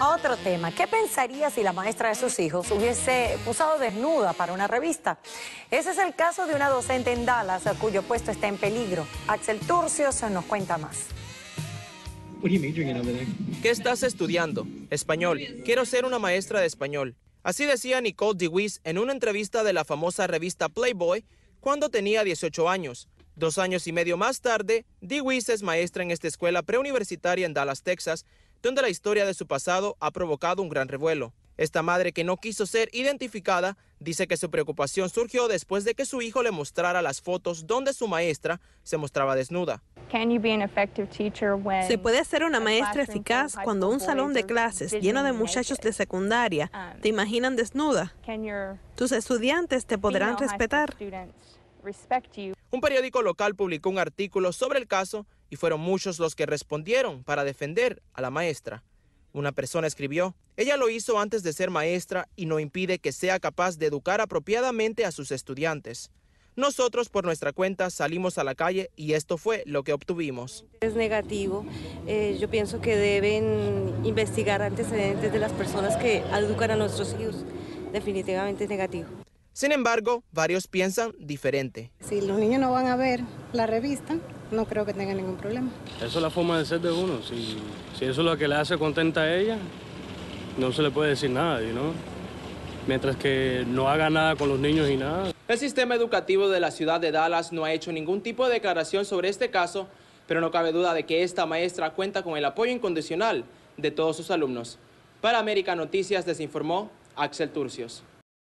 Otro tema. ¿Qué pensaría si la maestra de sus hijos hubiese usado desnuda para una revista? Ese es el caso de una docente en Dallas cuyo puesto está en peligro. Axel Turcio se nos cuenta más. ¿Qué estás estudiando? Español. Quiero ser una maestra de español. Así decía Nicole DeWis en una entrevista de la famosa revista Playboy cuando tenía 18 años. Dos años y medio más tarde, DeWis es maestra en esta escuela preuniversitaria en Dallas, Texas, donde la historia de su pasado ha provocado un gran revuelo. Esta madre que no quiso ser identificada dice que su preocupación surgió después de que su hijo le mostrara las fotos donde su maestra se mostraba desnuda. ¿Se puede ser una maestra eficaz cuando un salón de clases lleno de muchachos de secundaria um, te imaginan desnuda? ¿Tus estudiantes te podrán respetar? Un periódico local publicó un artículo sobre el caso y fueron muchos los que respondieron para defender a la maestra. Una persona escribió, ella lo hizo antes de ser maestra y no impide que sea capaz de educar apropiadamente a sus estudiantes. Nosotros por nuestra cuenta salimos a la calle y esto fue lo que obtuvimos. Es negativo. Eh, yo pienso que deben investigar antecedentes de las personas que educan a nuestros hijos. Definitivamente es negativo. Sin embargo, varios piensan diferente. Si los niños no van a ver la revista, no creo que tengan ningún problema. Esa es la forma de ser de uno. Si, si eso es lo que le hace contenta a ella, no se le puede decir nada, ¿no? Mientras que no haga nada con los niños y nada. El sistema educativo de la ciudad de Dallas no ha hecho ningún tipo de declaración sobre este caso, pero no cabe duda de que esta maestra cuenta con el apoyo incondicional de todos sus alumnos. Para América Noticias desinformó Axel Turcios.